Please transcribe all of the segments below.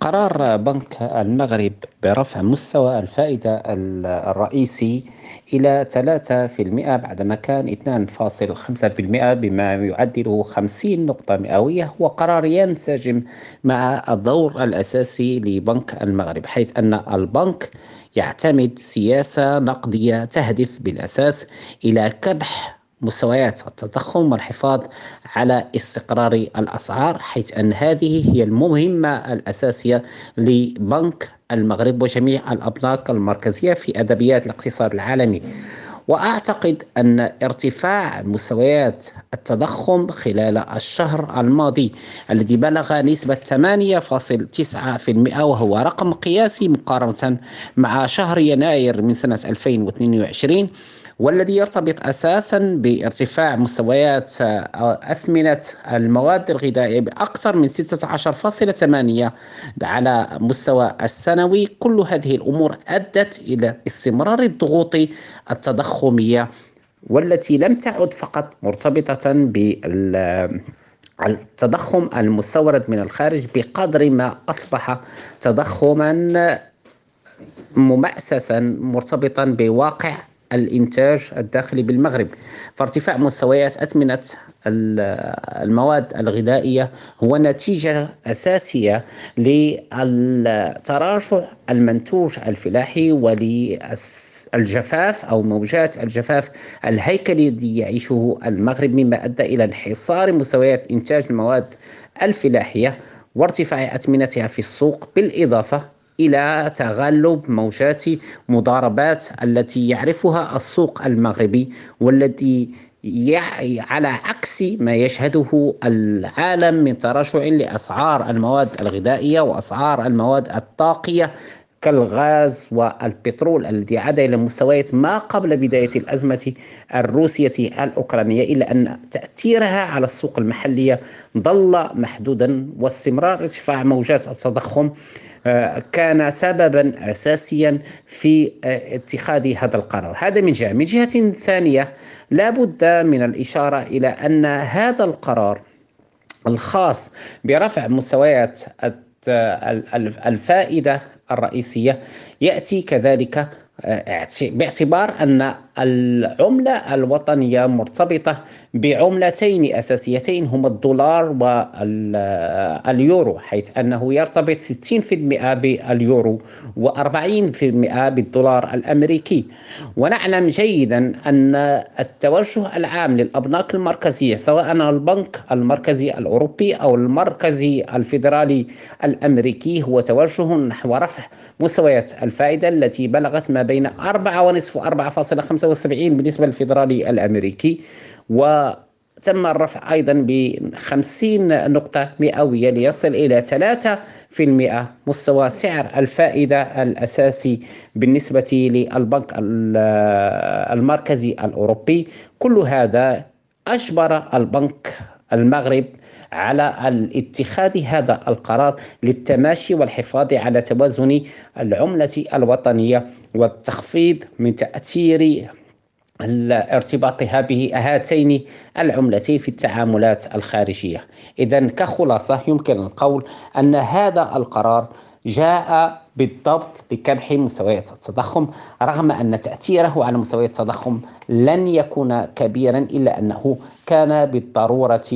قرار بنك المغرب برفع مستوى الفائدة الرئيسي إلى 3% بعدما كان 2.5% بما يعدل 50 نقطة مئوية هو قرار ينسجم مع الدور الأساسي لبنك المغرب حيث أن البنك يعتمد سياسة نقدية تهدف بالأساس إلى كبح مستويات التضخم والحفاظ على استقرار الأسعار حيث أن هذه هي المهمة الأساسية لبنك المغرب وجميع الأبناك المركزية في أدبيات الاقتصاد العالمي واعتقد ان ارتفاع مستويات التضخم خلال الشهر الماضي الذي بلغ نسبه 8.9% وهو رقم قياسي مقارنه مع شهر يناير من سنه 2022 والذي يرتبط اساسا بارتفاع مستويات اثمنه المواد الغذائيه باكثر من 16.8 على مستوى السنوي كل هذه الامور ادت الى استمرار الضغوط التضخميه والتي لم تعد فقط مرتبطه بال التضخم المستورد من الخارج بقدر ما اصبح تضخما ممأسسا مرتبطا بواقع الإنتاج الداخلي بالمغرب فارتفاع مستويات أثمنة المواد الغذائية هو نتيجة أساسية للتراجع المنتوج الفلاحي وللجفاف أو موجات الجفاف الهيكلي الذي يعيشه المغرب مما أدى إلى انحصار مستويات إنتاج المواد الفلاحية وارتفاع أثمنتها في السوق بالإضافة إلى تغلب موجات مضاربات التي يعرفها السوق المغربي والتي على عكس ما يشهده العالم من تراجع لأسعار المواد الغذائية وأسعار المواد الطاقية كالغاز والبترول الذي عاد إلى مستويات ما قبل بداية الأزمة الروسية الأوكرانية إلا أن تأثيرها على السوق المحلية ظل محدودا واستمرار ارتفاع موجات التضخم آه، كان سببا أساسيا في آه، اتخاذ هذا القرار هذا من جهة من جهة ثانية لا بد من الإشارة إلى أن هذا القرار الخاص برفع مستويات الفائدة الرئيسية يأتي كذلك باعتبار أن العملة الوطنية مرتبطة بعملتين أساسيتين هما الدولار واليورو حيث أنه يرتبط 60% باليورو و40% بالدولار الأمريكي ونعلم جيدا أن التوجه العام للأبناك المركزية سواء البنك المركزي الأوروبي أو المركزي الفيدرالي الأمريكي هو توجه نحو رفع مستويات الفائدة التي بلغت ما بين بين 4.5 و 4.75 بالنسبة للفيدرالي الأمريكي و تم الرفع أيضا ب 50 نقطة مئوية ليصل إلى 3% مستوى سعر الفائدة الأساسي بالنسبة للبنك المركزي الأوروبي كل هذا أجبر البنك المغرب على اتخاذ هذا القرار للتماشي والحفاظ على توازن العملة الوطنية والتخفيض من تأثير ارتباطها به هاتين العملتين في التعاملات الخارجية إذا كخلاصة يمكن القول أن هذا القرار جاء بالضبط لكبح مستويات التضخم رغم أن تأثيره على مستويات التضخم لن يكون كبيرا إلا أنه كان بالضرورة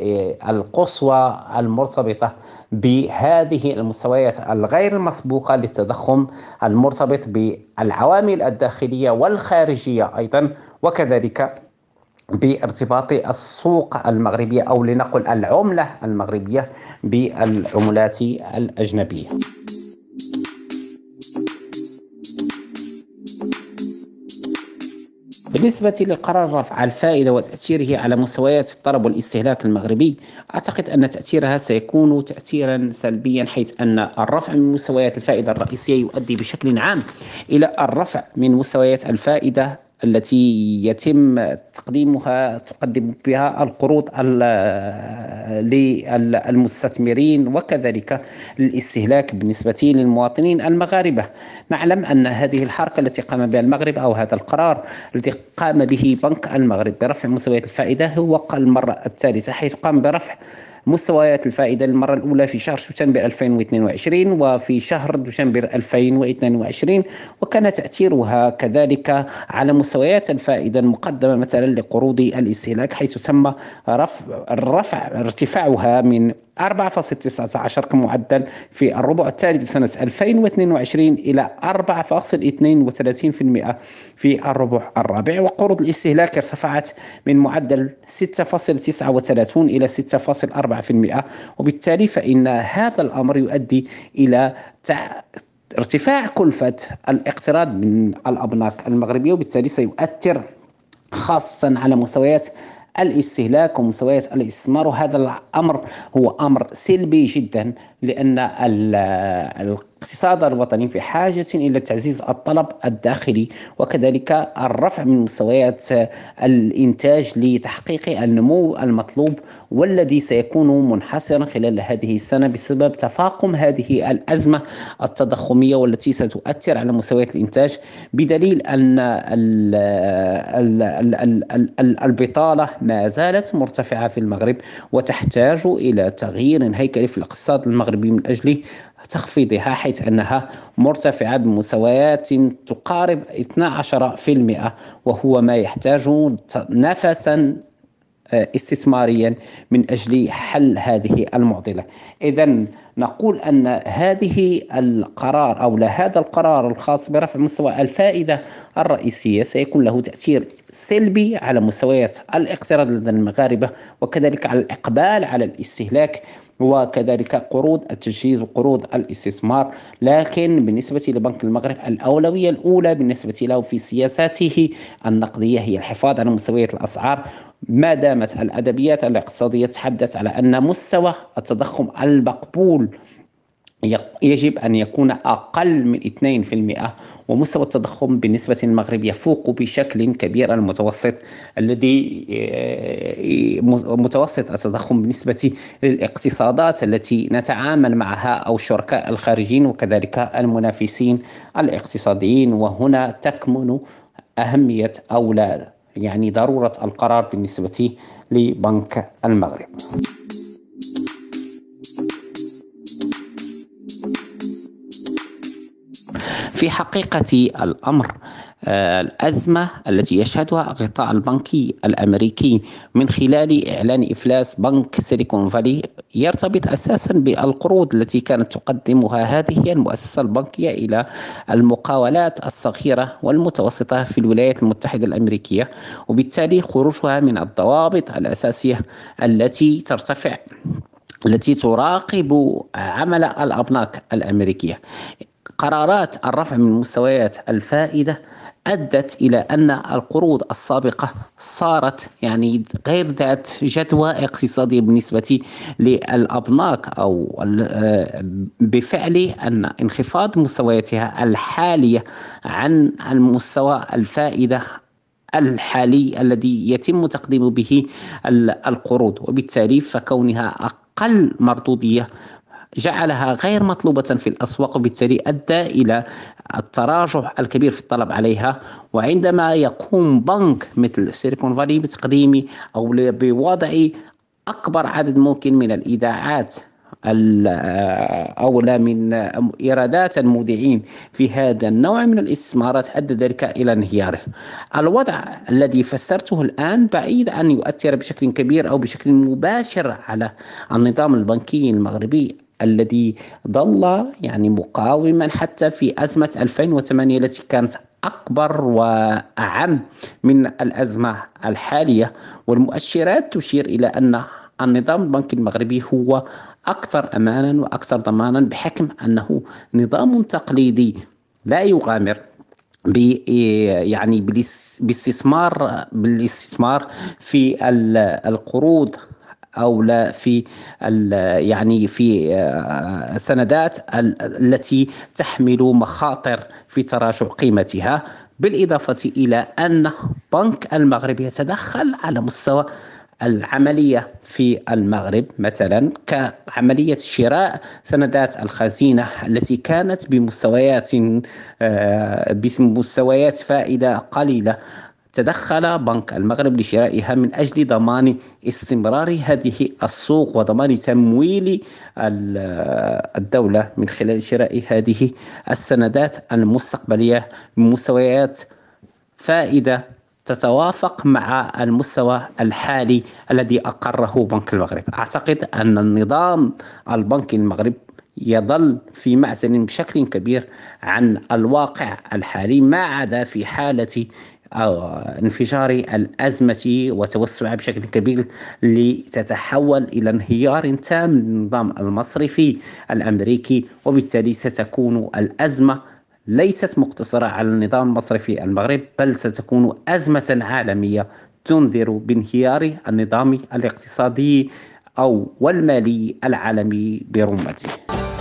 آه، القصوى المرتبطة بهذه المستويات الغير المسبوقة للتضخم المرتبط بالعوامل الداخلية والخارجية أيضا وكذلك بارتباط السوق المغربية أو لنقل العملة المغربية بالعملات الأجنبية بالنسبة لقرار رفع الفائدة وتأثيره على مستويات الطلب والاستهلاك المغربي أعتقد أن تأثيرها سيكون تأثيرا سلبيا حيث أن الرفع من مستويات الفائدة الرئيسية يؤدي بشكل عام إلى الرفع من مستويات الفائدة التي يتم تقديمها تقدم بها القروض للمستثمرين وكذلك الاستهلاك بالنسبة للمواطنين المغاربة نعلم أن هذه الحركة التي قام بها المغرب أو هذا القرار الذي قام به بنك المغرب برفع مستويات الفائدة هو المرة الثالثة حيث قام برفع مستويات الفائدة للمرة الأولى في شهر شتنبر 2022 وفي شهر دشنبر 2022 وكان تأثيرها كذلك على مستويات الفائدة المقدمة مثلا لقروض الاستهلاك حيث تم رفع, رفع ارتفاعها من 4.19 كمعدل في الربع الثالث بسنة 2022 إلى 4.32% في الربع الرابع وقروض الاستهلاك ارتفعت من معدل 6.39 إلى 6.4% وبالتالي فإن هذا الأمر يؤدي إلى ارتفاع كلفة الاقتراض من الأبناك المغربية وبالتالي سيؤثر خاصة على مستويات الاستهلاك ومستويات الاستثمار وهذا الامر هو امر سلبي جدا لان الاقتصاد الوطني في حاجة إلى تعزيز الطلب الداخلي وكذلك الرفع من مستويات الإنتاج لتحقيق النمو المطلوب والذي سيكون منحصرا خلال هذه السنة بسبب تفاقم هذه الأزمة التضخمية والتي ستؤثر على مستويات الإنتاج بدليل أن ال ال ال البطالة ما زالت مرتفعة في المغرب وتحتاج إلى تغيير هيكلي في الاقتصاد المغربي من أجل تخفيضها حيث أنها مرتفعة بمستويات تقارب 12% وهو ما يحتاج نفسا آه، استثماريا من اجل حل هذه المعضله. اذا نقول ان هذه القرار او هذا القرار الخاص برفع مستوى الفائده الرئيسيه سيكون له تاثير سلبي على مستويات الاقتراض لدى المغاربه وكذلك على الاقبال على الاستهلاك وكذلك قروض التجهيز وقروض الاستثمار لكن بالنسبة لبنك المغرب الأولوية الأولى بالنسبة له في سياساته النقدية هي الحفاظ على مستويات الأسعار ما دامت الادبيات الاقتصاديه تتحدث على ان مستوى التضخم المقبول يجب أن يكون أقل من 2% ومستوى التضخم بالنسبة للمغرب يفوق بشكل كبير المتوسط الذي آه، متوسط التضخم بالنسبة للاقتصادات التي نتعامل معها أو الشركاء الخارجيين وكذلك المنافسين الاقتصاديين وهنا تكمن أهمية أولاد يعني ضرورة القرار بالنسبة لبنك المغرب في حقيقة الأمر الأزمة التي يشهدها القطاع البنكي الأمريكي من خلال إعلان إفلاس بنك سيليكون فالي يرتبط أساسا بالقروض التي كانت تقدمها هذه المؤسسة البنكية إلى المقاولات الصغيرة والمتوسطة في الولايات المتحدة الأمريكية وبالتالي خروجها من الضوابط الأساسية التي ترتفع التي تراقب عمل الأبناك الأمريكية قرارات الرفع من مستويات الفائدة أدت إلى أن القروض السابقة صارت يعني غير ذات جدوى اقتصادية بالنسبة للأبناك أو آه، بفعل أن انخفاض مستوياتها الحالية عن المستوى الفائدة الحالي الذي يتم تقديم به القروض وبالتالي فكونها أقل مردودية جعلها غير مطلوبة في الأسواق وبالتالي أدى إلى التراجع الكبير في الطلب عليها وعندما يقوم بنك مثل سيليكون فالي بتقديم أو بوضع أكبر عدد ممكن من الإيداعات أولى من إيرادات المودعين في هذا النوع من الاستثمارات أدى ذلك إلى انهياره الوضع الذي فسرته الآن بعيد أن يؤثر بشكل كبير أو بشكل مباشر على النظام البنكي المغربي الذي ظل يعني مقاوما حتى في أزمة 2008 التي كانت أكبر وأعم من الأزمة الحالية والمؤشرات تشير إلى أن النظام البنكي المغربي هو أكثر أمانا وأكثر ضمانا بحكم أنه نظام تقليدي لا يغامر يعني بالاستثمار بالاستثمار في القروض او لا في يعني في آه، سندات التي تحمل مخاطر في تراجع قيمتها بالاضافه الى ان بنك المغرب يتدخل على مستوى العمليه في المغرب مثلا كعمليه شراء سندات الخزينه التي كانت بمستويات آه، بمستويات فائده قليله تدخل بنك المغرب لشرائها من أجل ضمان استمرار هذه السوق وضمان تمويل الدولة من خلال شراء هذه السندات المستقبلية بمستويات فائدة تتوافق مع المستوى الحالي الذي أقره بنك المغرب أعتقد أن النظام البنكي المغرب يظل في معزل بشكل كبير عن الواقع الحالي ما عدا في حالة انفجار الأزمة وتوسعها بشكل كبير لتتحول إلى انهيار تام للنظام المصرفي الأمريكي وبالتالي ستكون الأزمة ليست مقتصرة على النظام المصرفي المغرب بل ستكون أزمة عالمية تنذر بانهيار النظام الاقتصادي أو والمالي العالمي برمته